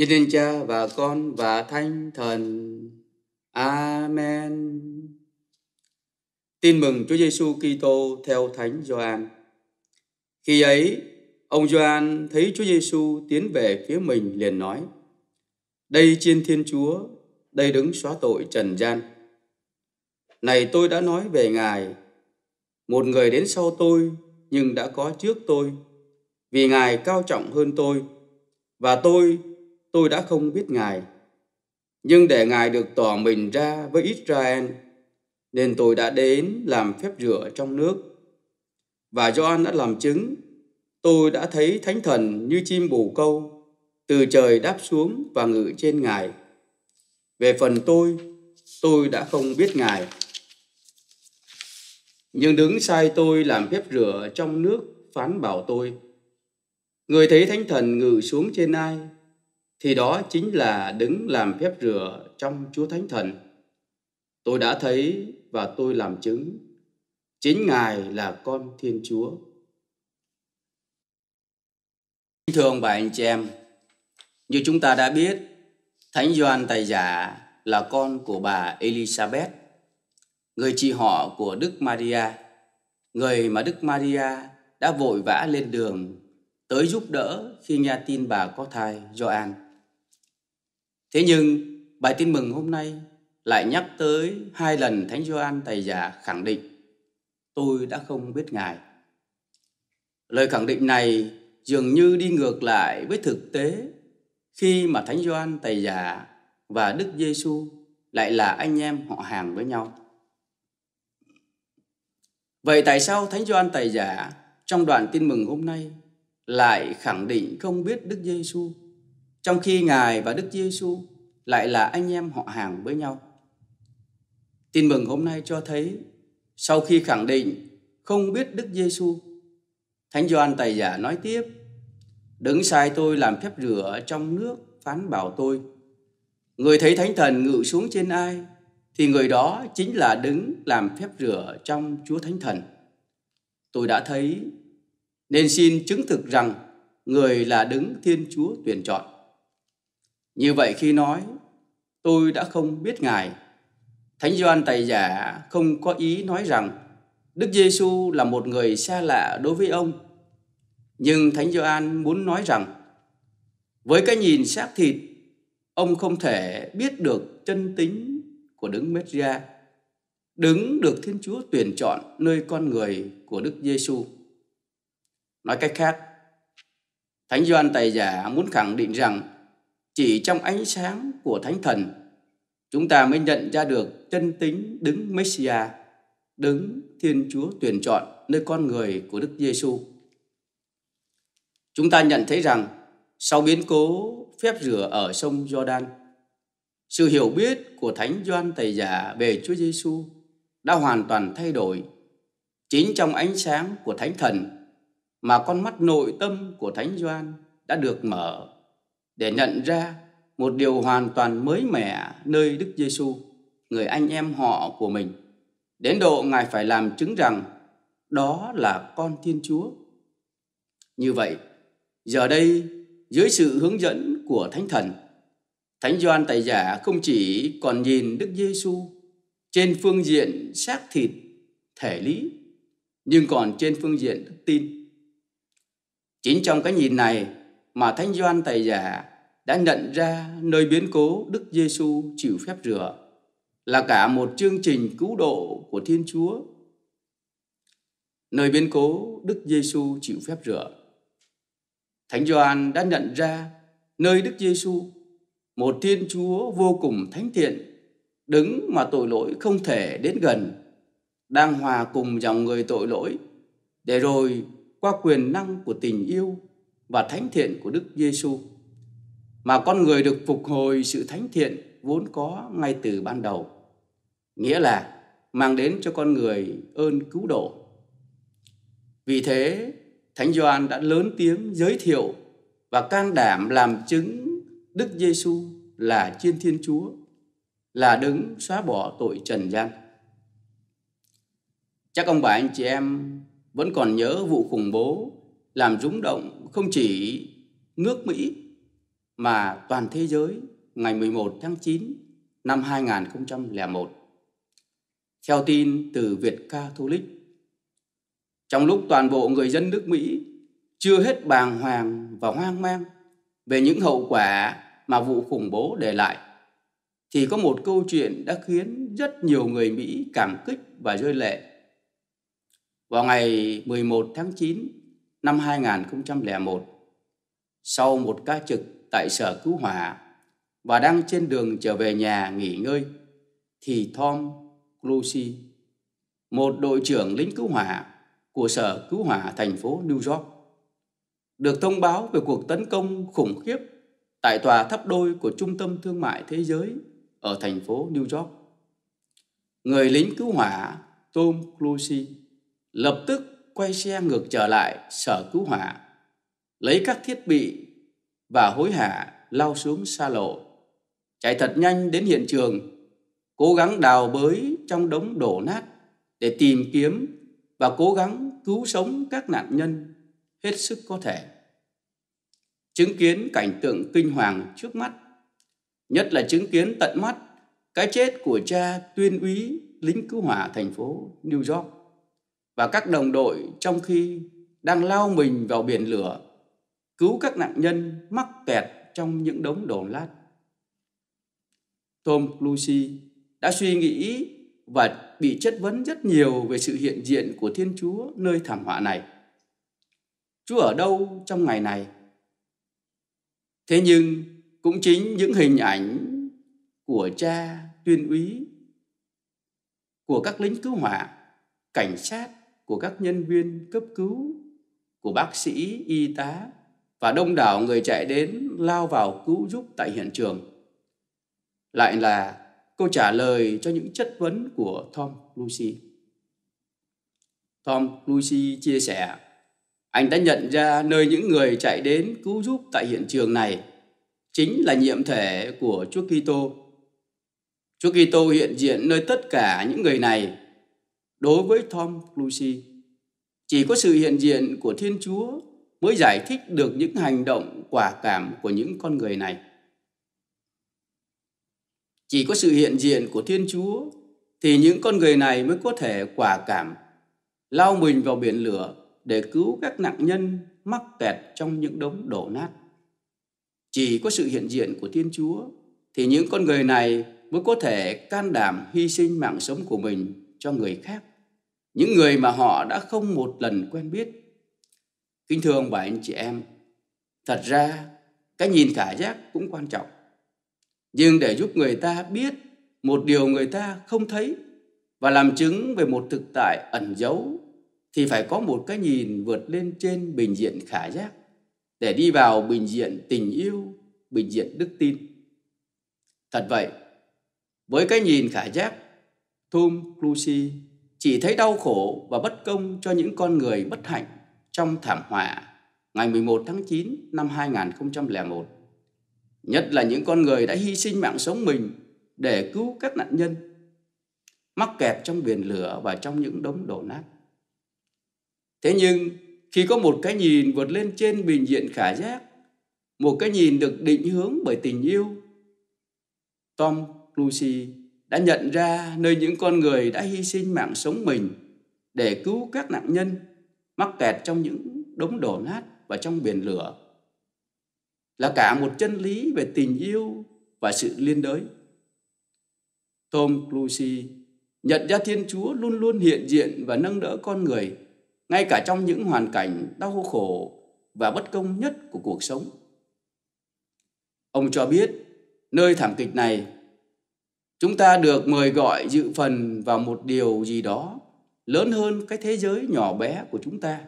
nhân danh cha và con và thánh thần amen tin mừng chúa giêsu kitô theo thánh gioan khi ấy ông gioan thấy chúa giêsu tiến về phía mình liền nói đây trên thiên chúa đây đứng xóa tội trần gian này tôi đã nói về ngài một người đến sau tôi nhưng đã có trước tôi vì ngài cao trọng hơn tôi và tôi tôi đã không biết Ngài. Nhưng để Ngài được tỏ mình ra với Israel, nên tôi đã đến làm phép rửa trong nước. Và Gioan đã làm chứng, tôi đã thấy Thánh Thần như chim bù câu, từ trời đáp xuống và ngự trên Ngài. Về phần tôi, tôi đã không biết Ngài. Nhưng đứng sai tôi làm phép rửa trong nước phán bảo tôi, Người thấy Thánh Thần ngự xuống trên ai thì đó chính là đứng làm phép rửa trong Chúa Thánh Thần. Tôi đã thấy và tôi làm chứng, chính Ngài là con Thiên Chúa. Thường bà anh chị em, như chúng ta đã biết, Thánh Doan Tài Giả là con của bà Elizabeth, người chị họ của Đức Maria, người mà Đức Maria đã vội vã lên đường tới giúp đỡ khi nghe tin bà có thai Gioan. Thế nhưng bài tin mừng hôm nay lại nhắc tới hai lần Thánh Gioan Tài Giả khẳng định tôi đã không biết Ngài. Lời khẳng định này dường như đi ngược lại với thực tế khi mà Thánh Gioan Tài Giả và Đức Giêsu lại là anh em họ hàng với nhau. Vậy tại sao Thánh Gioan Tài Giả trong đoạn tin mừng hôm nay lại khẳng định không biết Đức Giêsu trong khi Ngài và Đức Giêsu lại là anh em họ hàng với nhau. Tin mừng hôm nay cho thấy sau khi khẳng định không biết Đức Giêsu, Thánh Gioan Tài giả nói tiếp: Đứng sai tôi làm phép rửa trong nước phán bảo tôi. Người thấy Thánh Thần ngự xuống trên ai thì người đó chính là đứng làm phép rửa trong Chúa Thánh Thần. Tôi đã thấy nên xin chứng thực rằng người là đứng Thiên Chúa tuyển chọn. Như vậy khi nói, tôi đã không biết Ngài. Thánh Gioan Tài Giả không có ý nói rằng Đức Giêsu là một người xa lạ đối với ông. Nhưng Thánh Gioan muốn nói rằng với cái nhìn xác thịt, ông không thể biết được chân tính của Đấng Mêsia, đứng được Thiên Chúa tuyển chọn nơi con người của Đức Giêsu. Nói cách khác, Thánh Gioan Tài Giả muốn khẳng định rằng chỉ trong ánh sáng của Thánh Thần, chúng ta mới nhận ra được chân tính đứng Messia, đứng Thiên Chúa tuyển chọn nơi con người của Đức Giêsu. Chúng ta nhận thấy rằng sau biến cố phép rửa ở sông Jordan, sự hiểu biết của Thánh Doan Tẩy Giả về Chúa Giêsu đã hoàn toàn thay đổi. Chính trong ánh sáng của Thánh Thần mà con mắt nội tâm của Thánh Doan đã được mở để nhận ra một điều hoàn toàn mới mẻ nơi Đức Giêsu, người anh em họ của mình. Đến độ Ngài phải làm chứng rằng đó là con Thiên Chúa. Như vậy, giờ đây dưới sự hướng dẫn của Thánh Thần, Thánh Gioan Tài Giả không chỉ còn nhìn Đức Giêsu trên phương diện xác thịt, thể lý, nhưng còn trên phương diện đức tin. Chính trong cái nhìn này mà Thánh Doan Tài Giả đã nhận ra nơi biến cố Đức Giêsu chịu phép rửa là cả một chương trình cứu độ của Thiên Chúa. Nơi biến cố Đức Giêsu chịu phép rửa. Thánh Gioan đã nhận ra nơi Đức Giêsu, một Thiên Chúa vô cùng thánh thiện, đứng mà tội lỗi không thể đến gần, đang hòa cùng dòng người tội lỗi, để rồi qua quyền năng của tình yêu và thánh thiện của Đức Giêsu mà con người được phục hồi sự thánh thiện vốn có ngay từ ban đầu, nghĩa là mang đến cho con người ơn cứu độ. Vì thế, Thánh Gioan đã lớn tiếng giới thiệu và can đảm làm chứng Đức Giêsu là Thiên Thiên Chúa, là đứng xóa bỏ tội trần gian. Chắc ông bà anh chị em vẫn còn nhớ vụ khủng bố làm rúng động không chỉ nước Mỹ mà toàn thế giới ngày 11 tháng 9 năm 2001. Theo tin từ Việt Catholic, trong lúc toàn bộ người dân nước Mỹ chưa hết bàng hoàng và hoang mang về những hậu quả mà vụ khủng bố để lại, thì có một câu chuyện đã khiến rất nhiều người Mỹ cảm kích và rơi lệ. Vào ngày 11 tháng 9 năm 2001 sau một ca trực tại sở cứu hỏa và đang trên đường trở về nhà nghỉ ngơi thì Tom Clusy, một đội trưởng lính cứu hỏa của sở cứu hỏa thành phố New York, được thông báo về cuộc tấn công khủng khiếp tại tòa tháp đôi của Trung tâm Thương mại Thế giới ở thành phố New York. Người lính cứu hỏa Tom Clusy lập tức quay xe ngược trở lại sở cứu hỏa, lấy các thiết bị và hối hả lao xuống xa lộ, chạy thật nhanh đến hiện trường, cố gắng đào bới trong đống đổ nát để tìm kiếm và cố gắng cứu sống các nạn nhân hết sức có thể. Chứng kiến cảnh tượng kinh hoàng trước mắt, nhất là chứng kiến tận mắt cái chết của cha tuyên úy lính cứu hỏa thành phố New York và các đồng đội trong khi đang lao mình vào biển lửa, cứu các nạn nhân mắc kẹt trong những đống đổ lát. Tom Lucy đã suy nghĩ và bị chất vấn rất nhiều về sự hiện diện của Thiên Chúa nơi thảm họa này. Chúa ở đâu trong ngày này? Thế nhưng cũng chính những hình ảnh của cha tuyên úy, của các lính cứu hỏa, cảnh sát của các nhân viên cấp cứu, của bác sĩ, y tá và đông đảo người chạy đến lao vào cứu giúp tại hiện trường. Lại là câu trả lời cho những chất vấn của Tom Lucy. Tom Lucy chia sẻ, anh đã nhận ra nơi những người chạy đến cứu giúp tại hiện trường này chính là nhiệm thể của Chúa Kitô. Chúa Kitô hiện diện nơi tất cả những người này Đối với Tom Lucy, chỉ có sự hiện diện của Thiên Chúa mới giải thích được những hành động quả cảm của những con người này. Chỉ có sự hiện diện của Thiên Chúa thì những con người này mới có thể quả cảm, lao mình vào biển lửa để cứu các nạn nhân mắc kẹt trong những đống đổ nát. Chỉ có sự hiện diện của Thiên Chúa thì những con người này mới có thể can đảm hy sinh mạng sống của mình cho người khác những người mà họ đã không một lần quen biết. Kính thưa ông bà anh chị em, thật ra cái nhìn khả giác cũng quan trọng. Nhưng để giúp người ta biết một điều người ta không thấy và làm chứng về một thực tại ẩn giấu thì phải có một cái nhìn vượt lên trên bình diện khả giác để đi vào bình diện tình yêu, bình diện đức tin. Thật vậy, với cái nhìn khả giác, Thum Lucy chỉ thấy đau khổ và bất công cho những con người bất hạnh trong thảm họa ngày 11 tháng 9 năm 2001. Nhất là những con người đã hy sinh mạng sống mình để cứu các nạn nhân mắc kẹt trong biển lửa và trong những đống đổ nát. Thế nhưng khi có một cái nhìn vượt lên trên bình diện khả giác, một cái nhìn được định hướng bởi tình yêu, Tom Lucy đã nhận ra nơi những con người đã hy sinh mạng sống mình để cứu các nạn nhân mắc kẹt trong những đống đổ nát và trong biển lửa là cả một chân lý về tình yêu và sự liên đới. Tom Clancy nhận ra Thiên Chúa luôn luôn hiện diện và nâng đỡ con người ngay cả trong những hoàn cảnh đau khổ và bất công nhất của cuộc sống. Ông cho biết nơi thảm kịch này chúng ta được mời gọi dự phần vào một điều gì đó lớn hơn cái thế giới nhỏ bé của chúng ta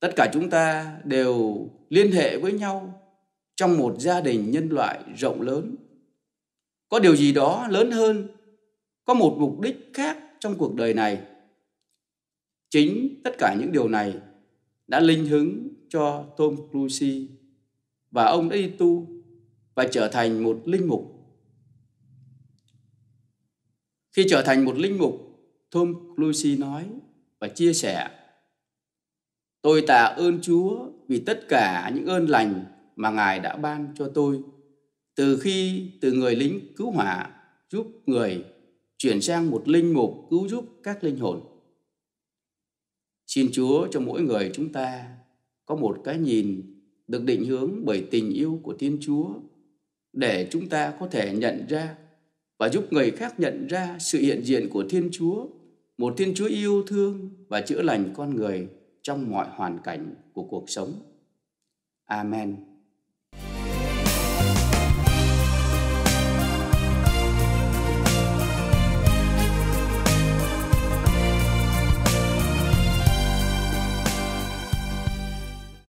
tất cả chúng ta đều liên hệ với nhau trong một gia đình nhân loại rộng lớn có điều gì đó lớn hơn có một mục đích khác trong cuộc đời này chính tất cả những điều này đã linh hứng cho tom cruise và ông đã đi tu và trở thành một linh mục khi trở thành một linh mục, Tom Lucy nói và chia sẻ Tôi tạ ơn Chúa vì tất cả những ơn lành mà Ngài đã ban cho tôi từ khi từ người lính cứu hỏa giúp người chuyển sang một linh mục cứu giúp các linh hồn. Xin Chúa cho mỗi người chúng ta có một cái nhìn được định hướng bởi tình yêu của Thiên Chúa để chúng ta có thể nhận ra và giúp người khác nhận ra sự hiện diện của Thiên Chúa, một Thiên Chúa yêu thương và chữa lành con người trong mọi hoàn cảnh của cuộc sống. Amen.